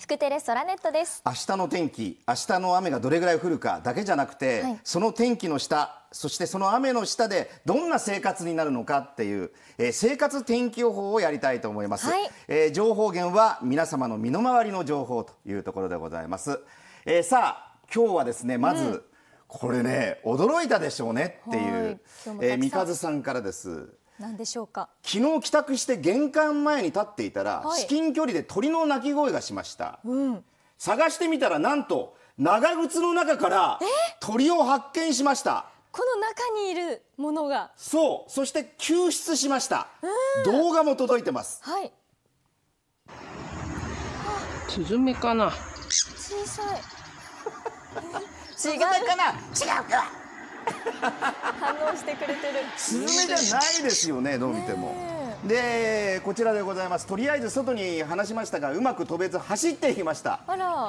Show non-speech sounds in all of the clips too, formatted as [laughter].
福テレソラネットです明日の天気明日の雨がどれぐらい降るかだけじゃなくて、はい、その天気の下そしてその雨の下でどんな生活になるのかっていう、えー、生活天気予報をやりたいと思います、はい、えー、情報源は皆様の身の回りの情報というところでございます、えー、さあ今日はですねまず、うん、これね驚いたでしょうねっていう、はい、え三和さんからです何でしょうか昨日帰宅して玄関前に立っていたら、はい至近距離で鳥の鳴き声がしました、探してみたらなんと長靴の中から鳥を発見しましたこの中にいるものがそうそして救出しました動画も届いてますはいスズメかな小さい [laughs] 違うかな違うか反応してくれてるスズメじゃないですよねどう見ても、でこちらでございますとりあえず外に話しましたがうまく飛べず走っていきました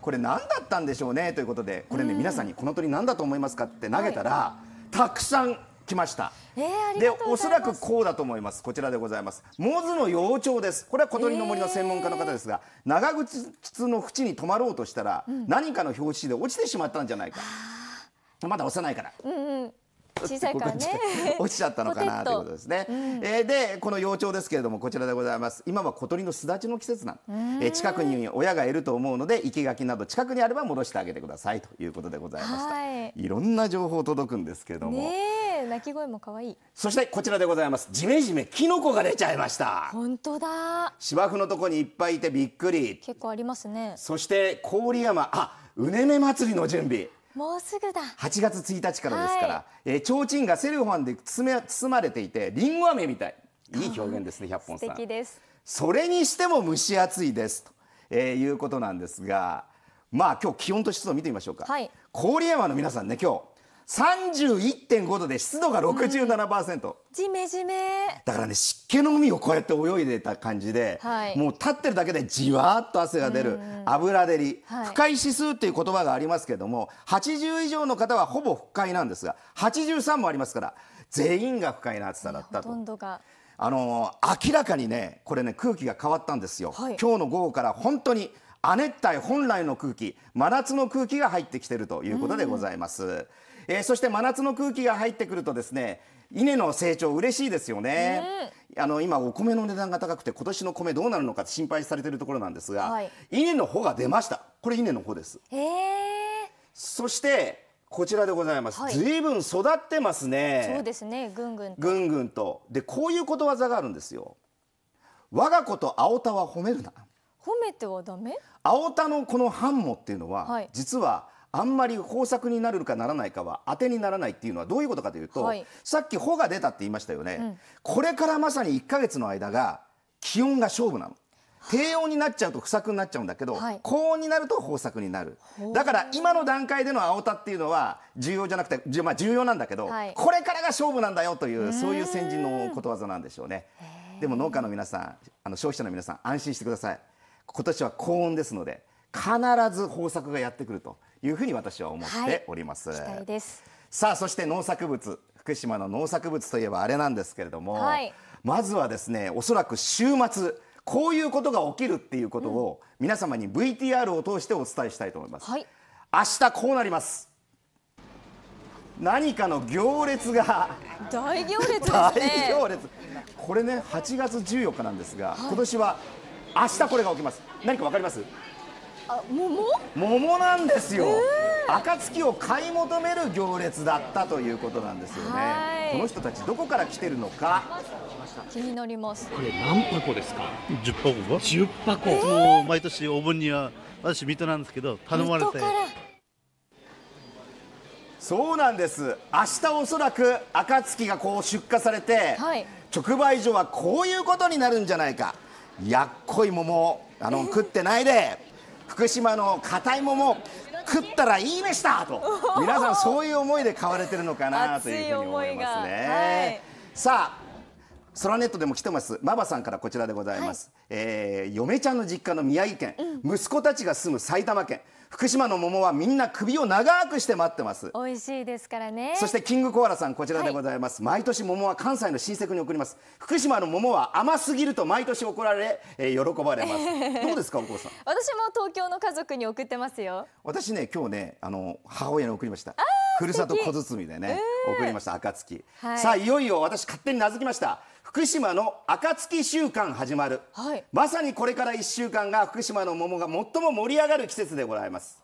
これ何だったんでしょうねということでこれね、皆さんにこの鳥何だと思いますかって投げたら、はい、たくさん来ました、でおそらくこうだと思いますこちらでございますモズの幼鳥ですこれは小鳥の森の専門家の方ですが、えー、長靴の縁に止まろうとしたら、うん、何かの拍子で落ちてしまったんじゃないかまだ幼いから、うんう小さいからね落ちちゃったのかなということですね、うん、えー、でこの幼鳥ですけれどもこちらでございます今は小鳥の巣立ちの季節なんえ近くに親がいると思うので生垣など近くにあれば戻してあげてくださいということでございました、はい、いろんな情報届くんですけれども、ね、鳴き声も可愛いそしてこちらでございますジメジメキノコが出ちゃいました本当だ芝生のとこにいっぱいいてびっくり結構ありますねそして郡山あうねめ祭りの準備もうすぐだ8月1日からですから、はい、えー、提灯がセルファンで包め包まれていてりんご飴みたいいい表現ですね百本さんそれにしても蒸し暑いですと、えー、いうことなんですがまあ今日気温と湿度を見てみましょうか、はい、郡山の皆さんね今日31.5度で湿度が67%、うん、ジメジメだからね湿気の海をこうやって泳いでた感じで、はい、もう立ってるだけでじわっと汗が出る、うん、油照り、はい、不快指数っていう言葉がありますけれども80以上の方はほぼ不快なんですが83もありますから全員が不快な暑さだったと。ほとんどがあの明らかにねこれね空気が変わったんですよ、はい、今日の午後から本当に亜熱帯本来の空気真夏の空気が入ってきてるということでございます、えー、そして真夏の空気が入ってくるとですね稲の成長嬉しいですよね、あの今お米の値段が高くて今年の米どうなるのか心配されてるところなんですが、はい、稲の穂が出ましたこれ稲の穂です、えー、そしてこちらでございます、はい、ずいぶん育ってますねそうですねぐんぐんぐんぐんとでこういうことわざがあるんですよ我が子と青田は褒めるな褒めてはダメ青田のこの半モっていうのは、はい、実はあんまり豊作になるかならないかは当てにならないっていうのはどういうことかというと、はい、さっき「穂」が出たって言いましたよね、うん、これからまさに1か月の間が気温が勝負なの。低温になっちゃうと不作になっちゃうんだけど、はい、高温になると豊作になるだから今の段階での青田っていうのは重要じゃなくて、まあ、重要なんだけど、はい、これからが勝負なんだよというそういう先人のことわざなんでしょうねでも農家の皆さんあの消費者の皆さん安心してください今年は高温ですので必ず豊作がやってくるというふうに私は思っております。はい、すさあそして農作物福島の農作物といえばあれなんですけれども、はい、まずはですねおそらく週末こういうことが起きるっていうことを皆様に VTR を通してお伝えしたいと思います。はい、明日こうなります何かの行列が [laughs] 大行列、ね、大行列これね8月14日なんですが、はい、今年は明日これが起きます何かわかりますあ桃桃なんですよ、えー、暁を買い求める行列だったということなんですよねこの人たちどこから来てるのか気になりますこれ何箱ですか10箱1箱、えー、もう毎年お盆には私水戸なんですけど頼まれてそうなんです明日おそらく暁がこう出荷されて、はい、直売所はこういうことになるんじゃないかやっこい桃あの食ってないで福島の硬い桃食ったらいいでしたと皆さんそういう思いで買われてるのかなというふうに思いますね。さあソラネットでも来てますママさんからこちらでございます、はい、えー、嫁ちゃんの実家の宮城県、うん、息子たちが住む埼玉県福島の桃はみんな首を長くして待ってます美味しいですからねそしてキングコアラさんこちらでございます、はい、毎年桃は関西の親戚に送ります福島の桃は甘すぎると毎年怒られ、えー、喜ばれます [laughs] どうですかお子さん私も東京の家族に送ってますよ私ね今日ねあの母親に送りましたあふるさと小包でね、送りました暁、はい、さあいよいよ私勝手に名付きました福島の暁週間始まる、はい、まさにこれから1週間が福島の桃が最も盛り上がる季節でございます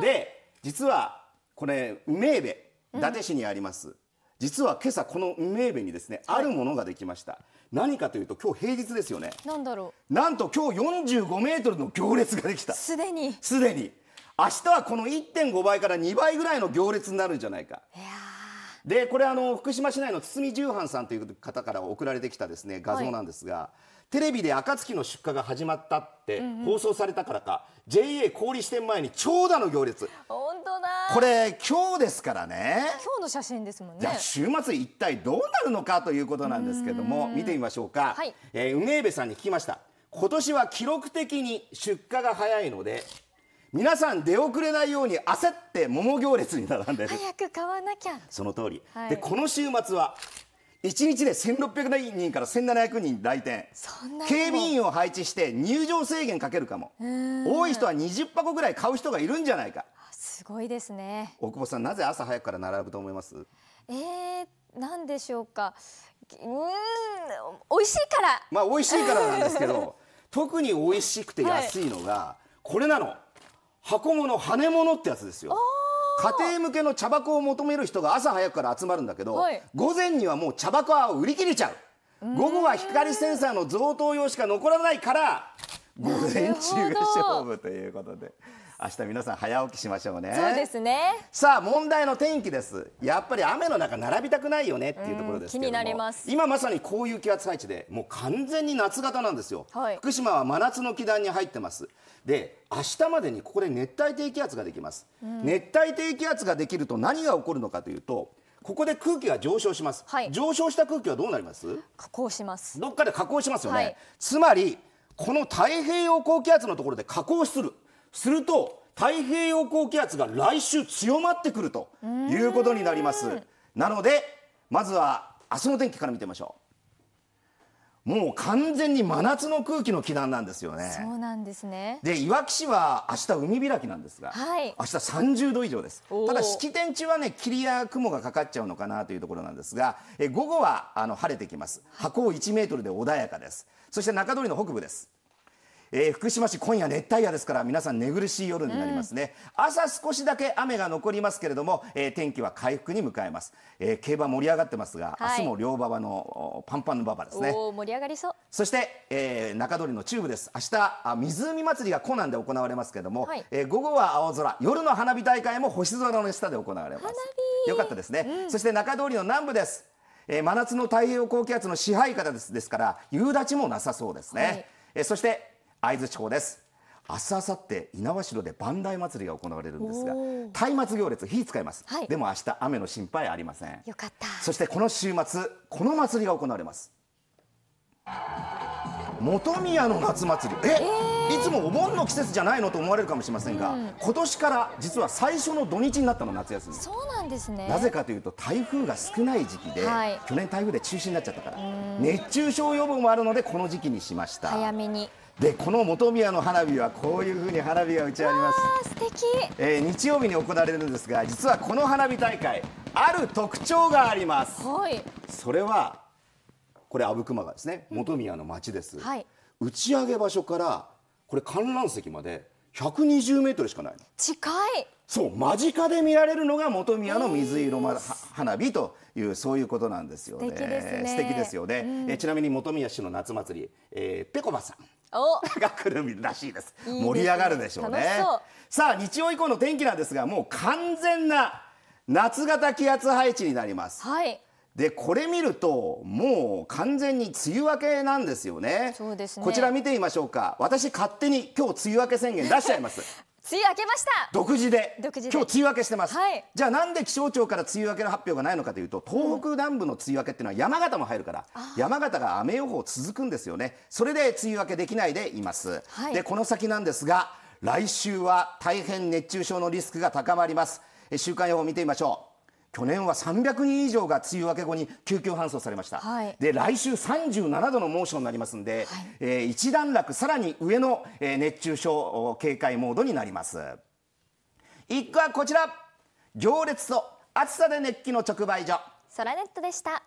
で実はこれ梅べ伊達市にあります、うん、実は今朝この梅べにですね、はい、あるものができました何かというと今日平日ですよねなんだろうなんと今日45メートルの行列ができたすでにすでに明日はこの1.5倍から2倍ぐらいの行列になるんじゃないか。いでこれあの福島市内の堤重藩さんという方から送られてきたですね画像なんですが、はい、テレビで暁の出荷が始まったって放送されたからか、うんうん、JA 小売支店前に長蛇の行列本当だこれ今日ですからね今日の写真ですもんね週末一体どうなるのかということなんですけども見てみましょうか、はいえー、梅部さんに聞きました今年は記録的に出荷が早いので皆さん出遅れないように焦って桃行列に並んでる早く買わなきゃその通り、はい、でこの週末は1日で1600人から1700人来店警備員を配置して入場制限かけるかも多い人は20箱ぐらい買う人がいるんじゃないかすごいですね大久保さんなぜ朝早くから並ぶと思いますえー、何でしょうかうん美味しいからまあ美味しいからなんですけど [laughs] 特に美味しくて安いのがこれなの箱物羽物ってやつですよ家庭向けの茶箱を求める人が朝早くから集まるんだけど、はい、午前にはもう茶箱は売り切れちゃう午後は光センサーの贈答用しか残らないから午前中が勝負ということで。明日皆さん早起きしましょうねそうですねさあ問題の天気ですやっぱり雨の中並びたくないよねっていうところです気になります今まさにこういう気圧配置でもう完全に夏型なんですよ、はい、福島は真夏の気団に入ってますで明日までにここで熱帯低気圧ができます、うん、熱帯低気圧ができると何が起こるのかというとここで空気が上昇します、はい、上昇した空気はどうなります加工しますどっかで加工しますよね、はい、つまりこの太平洋高気圧のところで加工するすると太平洋高気圧が来週強まってくるということになりますなのでまずは明日の天気から見てみましょうもう完全に真夏の空気の気団なんですよね。そうなんですね。で、いわき市は明日海開きなんですが、はい、明日30度以上です。ただ式典中はね、霧や雲がかかっちゃうのかなというところなんですが、え午後はあの晴れてきます。箱を1メートルで穏やかです。そして中通りの北部です。えー、福島市今夜熱帯夜ですから皆さん寝苦しい夜になりますね、うん、朝少しだけ雨が残りますけれども、えー、天気は回復に向かいます、えー、競馬盛り上がってますが、はい、明日も両馬場のパンパンの馬場ですね盛り上がりそうそして、えー、中通りの中部です明日あ湖祭りがコナンで行われますけれども、はい、えー、午後は青空夜の花火大会も星空の下で行われますよかったですね、うん、そして中通りの南部ですえー、真夏の太平洋高気圧の支配下ですですから夕立もなさそうですね、はい、えー、そして会津地方です。明日明後日猪苗代で万代祭りが行われるんですが松明行列火使います、はい、でも明日雨の心配ありませんよかったそしてこの週末この祭りが行われます本宮の夏祭りえ、えー、いつもお盆の季節じゃないのと思われるかもしれませんが、うん、今年から実は最初の土日になったの夏休みそうなんですねなぜかというと台風が少ない時期で、はい、去年台風で中止になっちゃったから熱中症予防もあるのでこの時期にしました早めにでこの本宮の花火はこういうふうに花火が打ち上げます。素敵、えー、日曜日に行われるんですが、実はこの花火大会ある特徴があります。はい。それはこれ阿武隈がですね、本宮の町です、うんはい。打ち上げ場所からこれ観覧席まで120メートルしかない。近い。そう間近で見られるのが本宮の水色ま、えー、花火というそういうことなんですよね。素敵ですね。素敵ですよね。うん、えちなみに本宮市の夏祭り、えー、ペコバさん。が来るらしいです盛り上がるでしょうね、さあ日曜以降の天気なんですがもう完全な夏型気圧配置になります、はい、でこれ見るともう完全に梅雨明けなんですよね、ね、こちら見てみましょうか私勝手に今日梅雨明け宣言出しちゃいます梅雨明けました独自で今日梅雨明けしてます、はい、じゃあなんで気象庁から梅雨明けの発表がないのかというと東北南部の梅雨明けっていうのは山形も入るから、うん、山形が雨予報続くんですよねそれで梅雨明けできないでいます、はい、でこの先なんですが来週は大変熱中症のリスクが高まります週間予報見てみましょう去年は300人以上が梅雨明け後に救急搬送されました、はい、で来週37度の猛暑になりますんで、はい、えー、一段落さらに上の、えー、熱中症警戒モードになります一句はこちら行列と暑さで熱気の直売所ソラネットでした